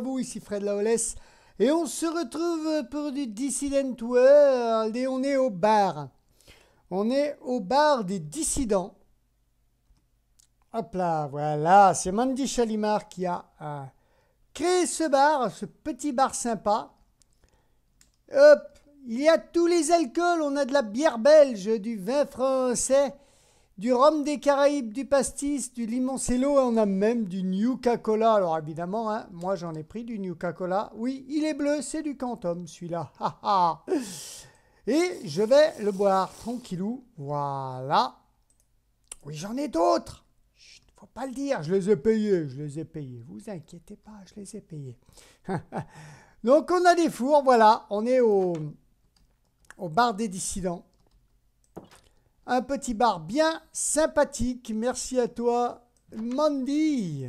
vous, ici Fred Laolès. Et on se retrouve pour du Dissident World et on est au bar. On est au bar des dissidents. Hop là, voilà, c'est Mandy Chalimard qui a euh, créé ce bar, ce petit bar sympa. Hop, il y a tous les alcools, on a de la bière belge, du vin français, du rhum des Caraïbes, du pastis, du limoncello, et on a même du New cola Alors évidemment, hein, moi j'en ai pris du New cola Oui, il est bleu, c'est du Quantum celui-là. et je vais le boire tranquillou. Voilà. Oui, j'en ai d'autres. ne Faut pas le dire, je les ai payés, je les ai payés. Vous inquiétez pas, je les ai payés. Donc on a des fours, voilà. On est au, au bar des dissidents. Un petit bar bien sympathique. Merci à toi, Mandy.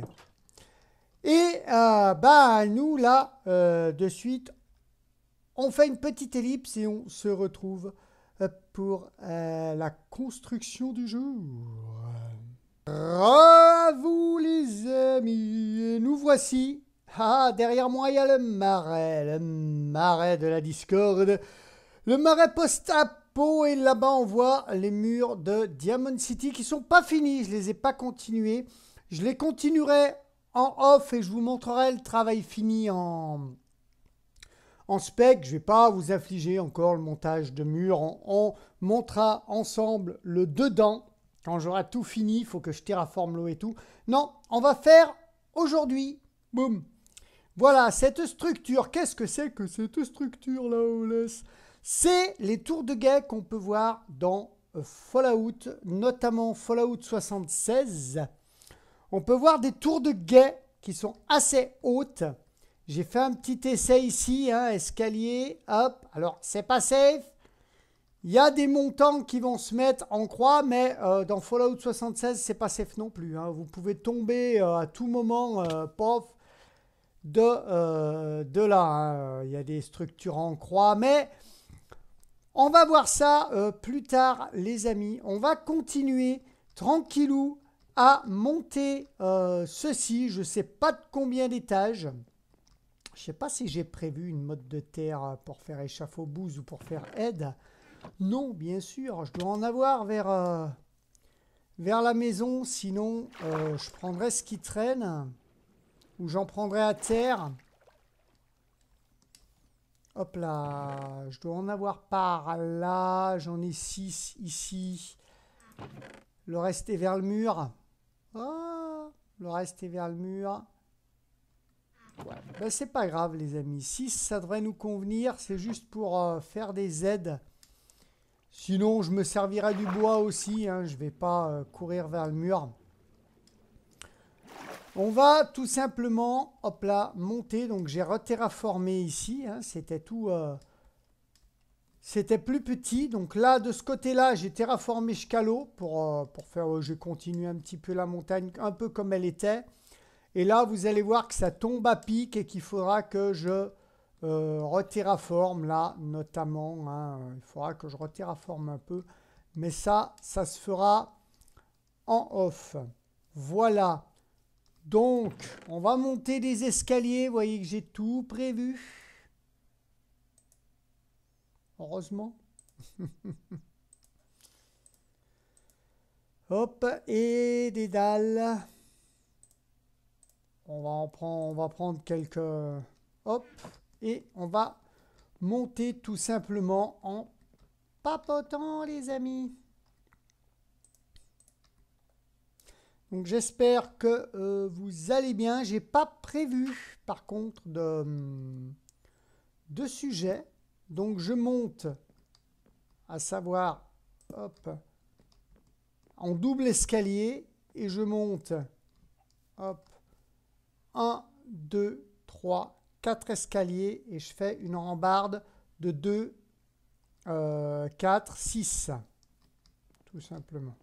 Et euh, bah, nous, là, euh, de suite, on fait une petite ellipse et on se retrouve euh, pour la construction du jour. À vous, les amis. nous voici. Ah, derrière moi, il y a le marais, le marais de la discorde, le marais post et là-bas, on voit les murs de Diamond City qui sont pas finis. Je les ai pas continués. Je les continuerai en off et je vous montrerai le travail fini en, en spec. Je vais pas vous affliger encore le montage de murs. On, montrera ensemble le dedans. Quand j'aurai tout fini, il faut que je forme l'eau et tout. Non, on va faire aujourd'hui. Boum. Voilà, cette structure, qu'est-ce que c'est que cette structure là, Oles c'est les tours de guet qu'on peut voir dans euh, Fallout, notamment Fallout 76. On peut voir des tours de guet qui sont assez hautes. J'ai fait un petit essai ici, hein, escalier, hop. Alors, c'est pas safe. Il y a des montants qui vont se mettre en croix, mais euh, dans Fallout 76, c'est pas safe non plus. Hein. Vous pouvez tomber euh, à tout moment, pof, de, là. Hein. Il y a des structures en croix, mais on va voir ça euh, plus tard, les amis. On va continuer tranquillou à monter euh, ceci. Je ne sais pas de combien d'étages. Je ne sais pas si j'ai prévu une mode de terre pour faire bouse ou pour faire aide. Non, bien sûr. Je dois en avoir vers, euh, vers la maison. Sinon, je prendrai ce qui traîne ou j'en prendrai à terre. Hop là, je dois en avoir par là, j'en ai 6 ici. Le reste est vers le mur. Ah, le reste est vers le mur. Ben, c'est pas grave les amis, 6 ça devrait nous convenir, c'est juste pour euh, faire des aides. Sinon je me servirai du bois aussi, hein. je vais pas euh, courir vers le mur. On va tout simplement, hop là, monter. Donc j'ai reterraformé ici. Hein. C'était tout... Euh, c'était plus petit. Donc là, de ce côté-là, j'ai terraformé jusqu'à pour, euh, pour faire... Euh, je continue un petit peu la montagne, un peu comme elle était. Et là, vous allez voir que ça tombe à pic et qu'il faudra que je reterraforme là, notamment. Hein, il faudra que je reterraforme un peu. Mais ça, ça se fera en off. Voilà. Donc, on va monter des escaliers. Vous voyez que j'ai tout prévu. Heureusement. Hop, et des dalles. On va en prendre, on va prendre quelques... Hop, et on va monter tout simplement en papotant, les amis. Donc j'espère que euh, vous allez bien. J'ai pas prévu par contre de, hum, sujet. Donc je monte à savoir en double escalier et je monte hop 1 2 3 4 escaliers et je fais une rambarde de 2 4 6 tout simplement.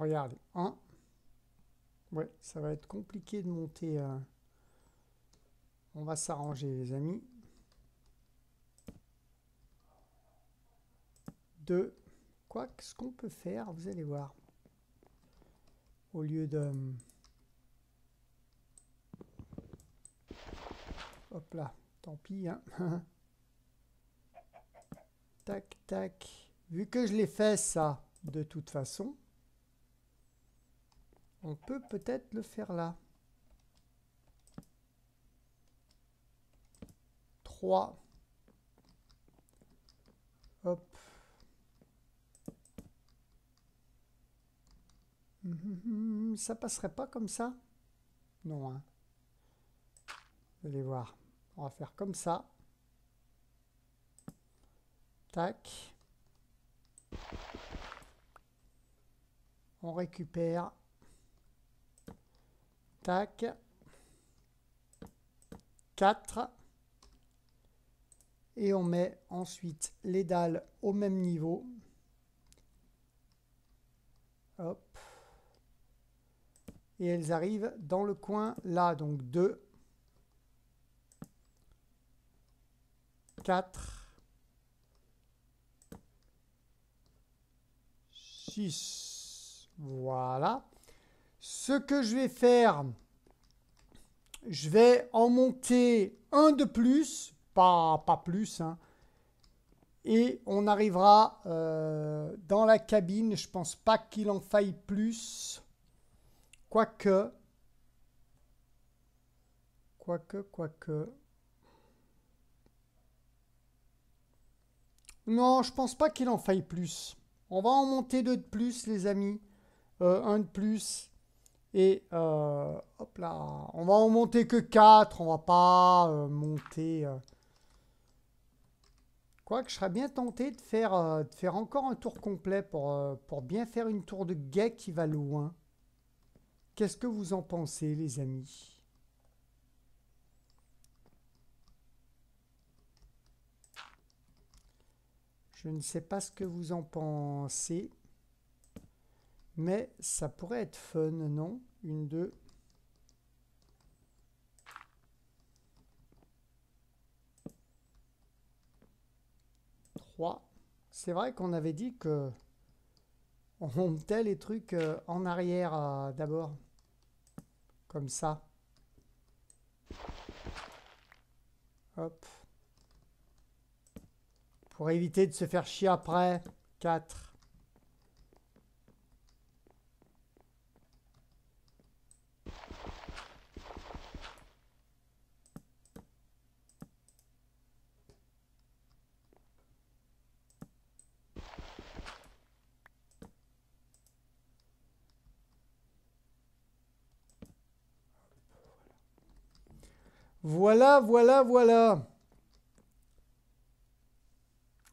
Regardez, 1. Ouais, ça va être compliqué de monter. Euh, on va s'arranger, les amis. 2. Quoi que ce qu'on peut faire, vous allez voir. Au lieu de... Hop là, tant pis. Hein. tac, tac. Vu que je l'ai fait, ça, de toute façon, on peut peut-être le faire là. 3. Hop. Hum, hum, hum, ça passerait pas comme ça Non. Hein. allez voir. On va faire comme ça. Tac. On récupère Tac. 4. Et on met ensuite les dalles au même niveau. Hop. Et elles arrivent dans le coin là, donc 2, 4, 6. Voilà. Ce que je vais faire, je vais en monter un de plus, pas, pas plus, hein, et on arrivera euh, dans la cabine. Je pense pas qu'il en faille plus. Quoique. Quoique, quoique. Non, je pense pas qu'il en faille plus. On va en monter deux de plus, les amis. Euh, un de plus. Et euh, hop là, on va en monter que 4, on va pas euh, monter... Euh. Quoique je serais bien tenté de faire, de faire encore un tour complet pour, pour bien faire une tour de guet qui va loin. Qu'est-ce que vous en pensez les amis Je ne sais pas ce que vous en pensez. Mais ça pourrait être fun, non Une, deux. Trois. C'est vrai qu'on avait dit que on mettait les trucs euh, en arrière d'abord. Comme ça. Hop. Pour éviter de se faire chier après. Quatre. Voilà, voilà, voilà.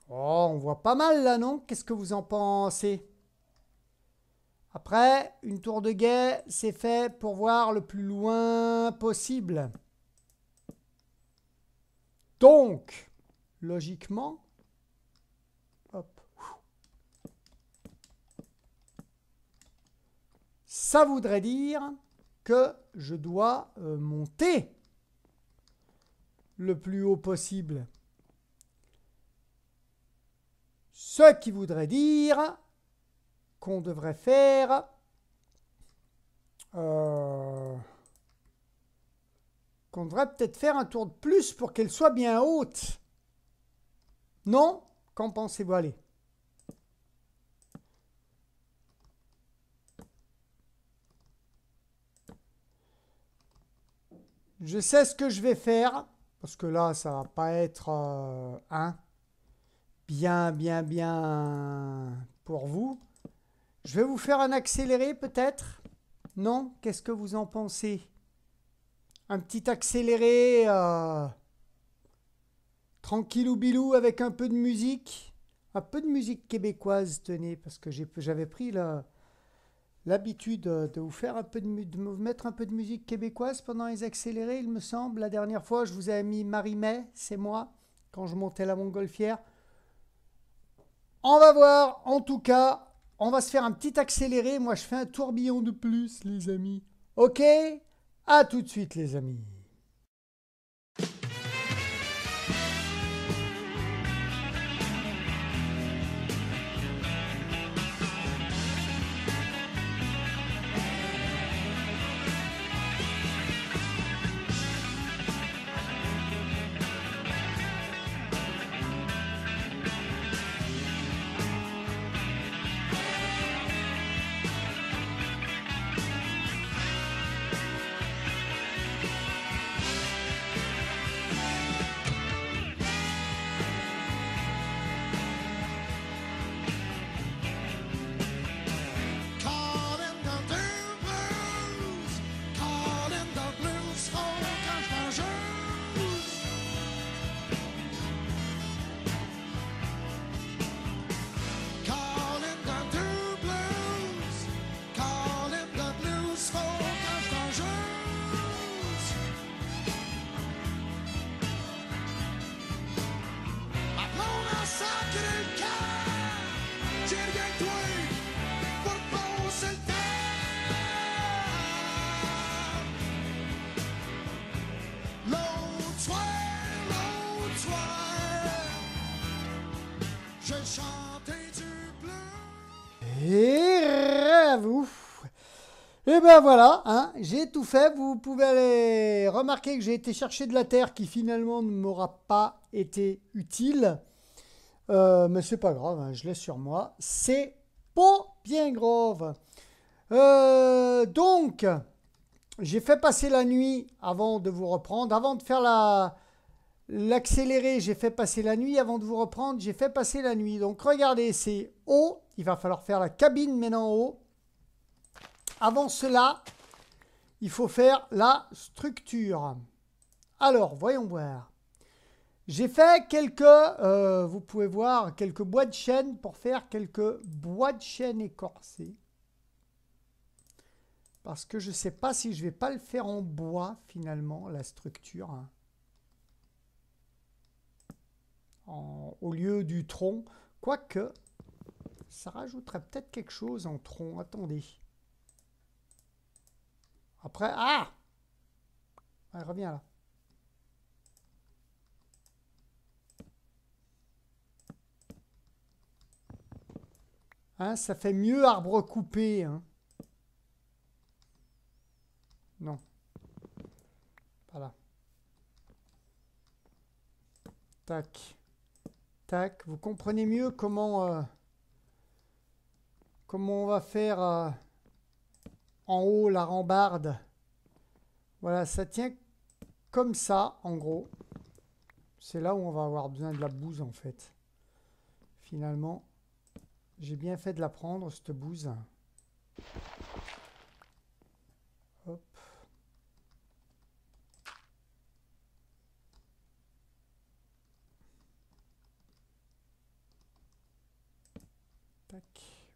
Oh, on voit pas mal là, non Qu'est-ce que vous en pensez Après, une tour de guet, c'est fait pour voir le plus loin possible. Donc, logiquement, ça voudrait dire que je dois euh, monter le plus haut possible. Ce qui voudrait dire qu'on devrait faire euh, qu'on devrait peut-être faire un tour de plus pour qu'elle soit bien haute. Non Qu'en pensez-vous Allez. Je sais ce que je vais faire parce que là, ça va pas être euh, un bien, bien, bien pour vous. Je vais vous faire un accéléré peut-être Non Qu'est-ce que vous en pensez Un petit accéléré euh, tranquille ou bilou avec un peu de musique. Un peu de musique québécoise, tenez, parce que j'avais pris la l'habitude euh, de vous faire un peu de, mettre un peu de musique québécoise pendant les accélérés, il me semble. La dernière fois, je vous ai mis Marie May, c'est moi, quand je montais la montgolfière. On va voir, en tout cas, on va se faire un petit accéléré. Moi, je fais un tourbillon de plus, les amis. Ok À tout de suite, les amis. Ben voilà, hein, j'ai tout fait. Vous pouvez aller remarquer que j'ai été chercher de la terre qui finalement ne m'aura pas été utile. Euh, mais c'est pas grave, hein, je l'ai sur moi. C'est pas bien grave. Euh, donc, j'ai fait passer la nuit avant de vous reprendre. Avant de faire la l'accéléré, j'ai fait passer la nuit. Avant de vous reprendre, j'ai fait passer la nuit. Donc, regardez, c'est haut. Il va falloir faire la cabine maintenant en haut. Avant cela, il faut faire la structure. Alors, voyons voir. J'ai fait quelques, euh, vous pouvez voir, quelques bois de chêne pour faire quelques bois de chêne écorcés. Parce que je ne sais pas si je ne vais pas le faire en bois finalement, la structure. Hein. au lieu du tronc. Quoique, ça rajouterait peut-être quelque chose en tronc. Attendez. Après, ah reviens là. Hein, ça fait mieux arbre coupé. Hein. Non. Voilà. Tac. Tac. Vous comprenez mieux comment, euh, comment on va faire... Euh, en haut la rambarde. Voilà, ça tient comme ça, en gros. C'est là où on va avoir besoin de la bouse, en fait. Finalement, j'ai bien fait de la prendre, cette bouse. Hop.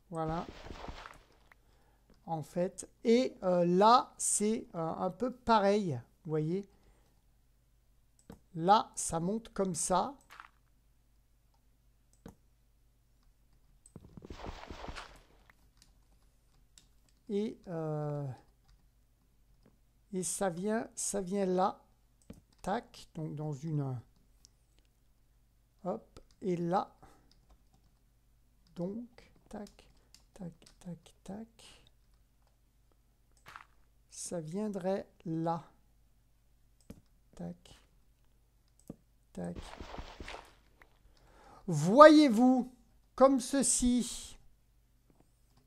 Voilà en fait. Et euh, là, c'est euh, un peu pareil, vous voyez. Là, ça monte comme ça. Et, euh, et ça, vient, ça vient là. Tac, donc dans une... Hop, et là. Donc, tac, tac, tac, tac ça viendrait là. Tac. Tac. Voyez-vous, comme ceci.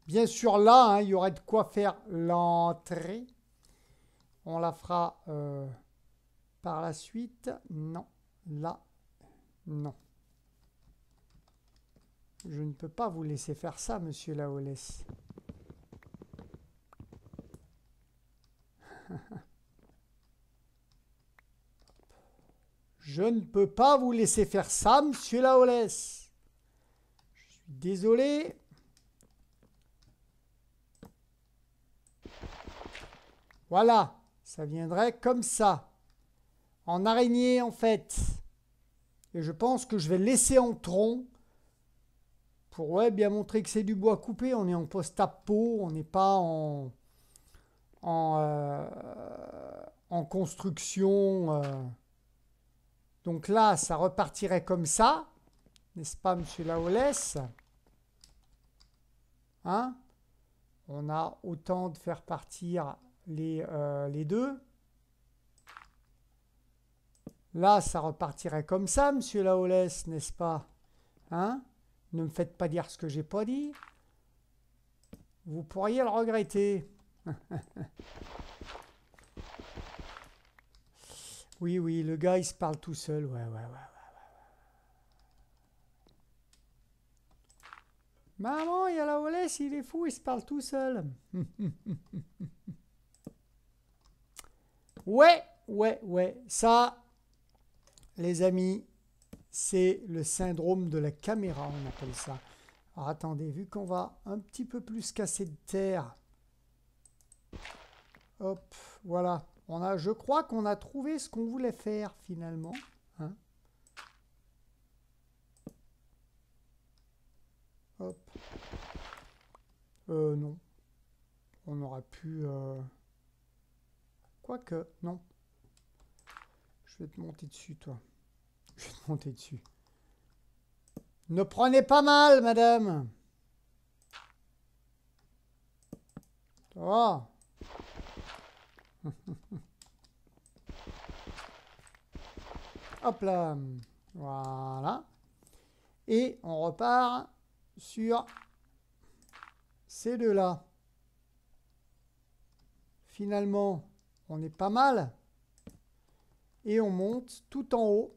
Bien sûr, là, hein, il y aurait de quoi faire l'entrée. On la fera euh, par la suite. Non, là, non. Je ne peux pas vous laisser faire ça, monsieur Laolès. Je ne peux pas vous laisser faire ça, monsieur Laolès. Je suis désolé. Voilà, ça viendrait comme ça. En araignée, en fait. Et je pense que je vais laisser en tronc pour bien montrer que c'est du bois coupé. On est en post peau, on n'est pas en... Euh, en, construction. Euh. donc là, ça repartirait comme ça, n'est-ce pas, monsieur Laolès Hein on a autant de faire partir les, euh, les, deux. Là, ça repartirait comme ça, monsieur Laolès, n'est-ce pas Hein Ne me faites pas dire ce que j'ai pas dit. Vous pourriez le regretter. oui, oui, le gars, il se parle tout seul. Ouais, ouais, ouais. ouais, Maman, il y a la Wallace, il est fou, il se parle tout seul. ouais, ouais, ouais. Ça, les amis, c'est le syndrome de la caméra, on appelle ça. Alors attendez, vu qu'on va un petit peu plus casser de terre, Hop, voilà. On a, je crois qu'on a trouvé ce qu'on voulait faire finalement. Hein. Hop. Euh, non. On aurait pu... Euh... Quoique, non. Je vais te monter dessus, toi. Je vais te monter dessus. Ne prenez pas mal, madame. Oh. Hop là. Voilà. Et on repart sur ces deux-là. Finalement, on est pas mal. Et on monte tout en haut,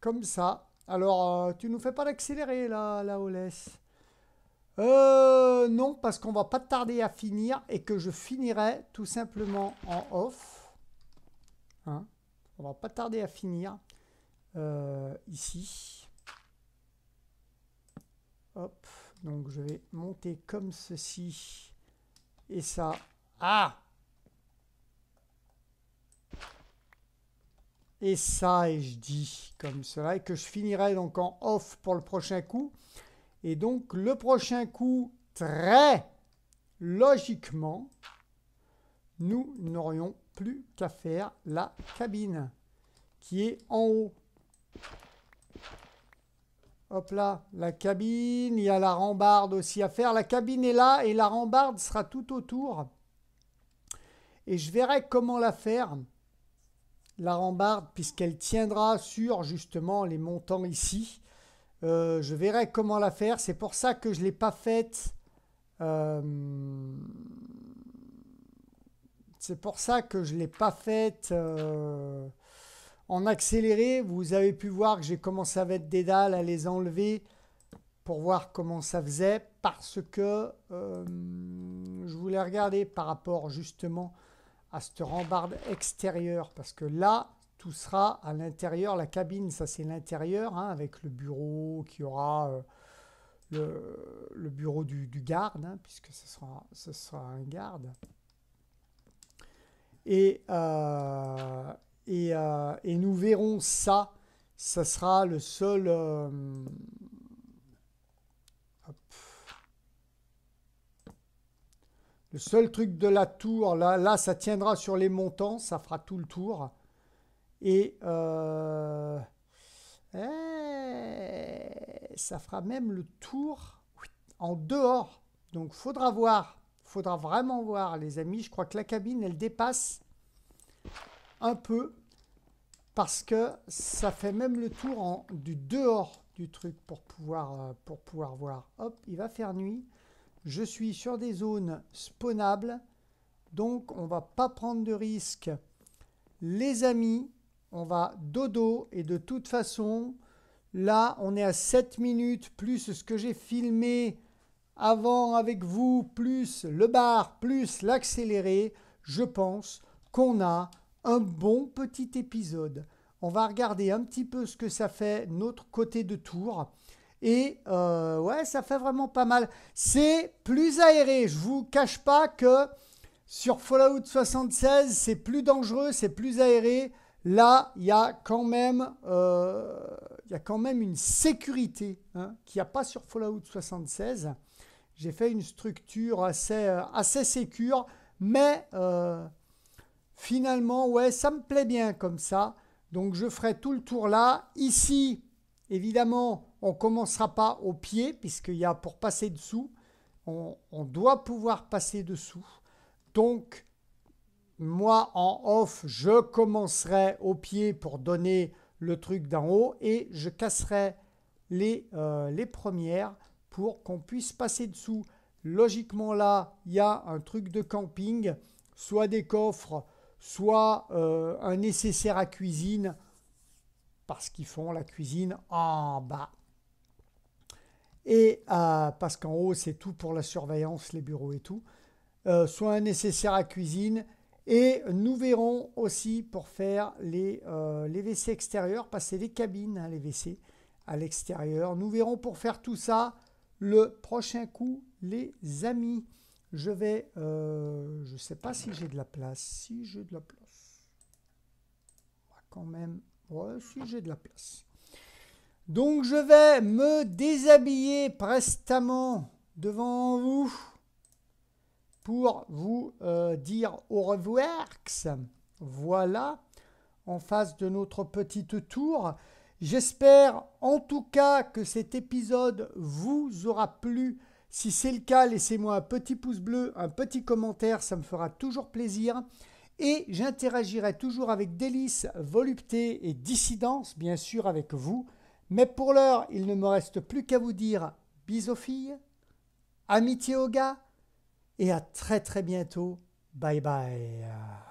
comme ça. Alors, euh, tu nous fais pas d'accélérer là, là, euh, non, parce qu'on va pas tarder à finir et que je finirai tout simplement en off. Hein on va pas tarder à finir euh, ici. donc je vais monter comme ceci et ça. Ah Et ça, et je dis comme cela, et que je finirai donc en off pour le prochain coup. Et donc le prochain coup, très logiquement, nous n'aurions plus qu'à faire la cabine qui est en haut. Hop là, la cabine, il y a la rambarde aussi à faire. La cabine est là et la rambarde sera tout autour. Et je verrai comment la faire, la rambarde, puisqu'elle tiendra sur justement les montants ici. Euh, je verrai comment la faire. C'est pour ça que je ne l'ai pas faite. Euh, c'est pour ça que je ne l'ai pas faite euh, en accéléré. Vous avez pu voir que j'ai commencé à mettre des dalles à les enlever pour voir comment ça faisait parce que je voulais regarder par rapport justement à cette rambarde extérieure parce que là tout sera à l'intérieur. La cabine, ça c'est l'intérieur, hein, avec le bureau qui aura euh, le, bureau du, garde, hein, puisque ce sera, ce sera un garde. Et, euh, euh, et, nous verrons ça. Ça sera le seul. le seul truc de la tour. Là, là, ça tiendra sur les montants. Ça fera tout le tour. Et euh, eh, ça fera même le tour en dehors. Donc faudra voir, faudra vraiment voir les amis. Je crois que la cabine, elle dépasse un peu parce que ça fait même le tour du dehors du truc pour pouvoir, euh, pour pouvoir voir. Hop, il va faire nuit. Je suis sur des zones spawnables. Donc, on va pas prendre de risque. Les amis, on va dodo et de toute façon, là, on est à 7 minutes plus ce que j'ai filmé avant avec vous, plus le bar, plus l'accéléré. Je pense qu'on a un bon petit épisode. On va regarder un petit peu ce que ça fait notre côté de tour. Et euh, ouais, ça fait vraiment pas mal. C'est plus aéré. Je ne vous cache pas que sur Fallout 76, c'est plus dangereux, c'est plus aéré. Là, il y a quand même, euh, il a quand même une sécurité hein, qui qu'il n'y a pas sur Fallout 76. J'ai fait une structure assez, euh, assez sécure, mais euh, finalement, ouais, ça me plaît bien comme ça. Donc, je ferai tout le tour là. Ici, évidemment, on ne commencera pas au pied, puisqu'il y a pour passer dessous. On, on doit pouvoir passer dessous. Donc, moi en off, je commencerai au pied pour donner le truc d'en haut et je casserai euh, les, premières pour qu'on puisse passer dessous. Logiquement là, il y a un truc de camping, soit des coffres, soit euh, un nécessaire à cuisine, parce qu'ils font la cuisine en bas. Et euh, parce qu'en haut, c'est tout pour la surveillance, les bureaux et tout. soit un nécessaire à cuisine et nous verrons aussi pour faire les, euh, les WC extérieurs, passer les cabines, hein, les WC à l'extérieur. Nous verrons pour faire tout ça le prochain coup, les amis. Je vais, euh, je ne sais pas si j'ai de la place. Si j'ai de la place, quand même, ouais, si j'ai de la place. Donc je vais me déshabiller prestamment devant vous pour vous euh, dire au revoir. Voilà, en face de notre petite tour. J'espère en tout cas que cet épisode vous aura plu. Si c'est le cas, laissez-moi un petit pouce bleu, un petit commentaire, ça me fera toujours plaisir. Et j'interagirai toujours avec délice, volupté et dissidence, bien sûr, avec vous. Mais pour l'heure, il ne me reste plus qu'à vous dire bisous filles, amitié aux gars, et à très très bientôt. Bye bye.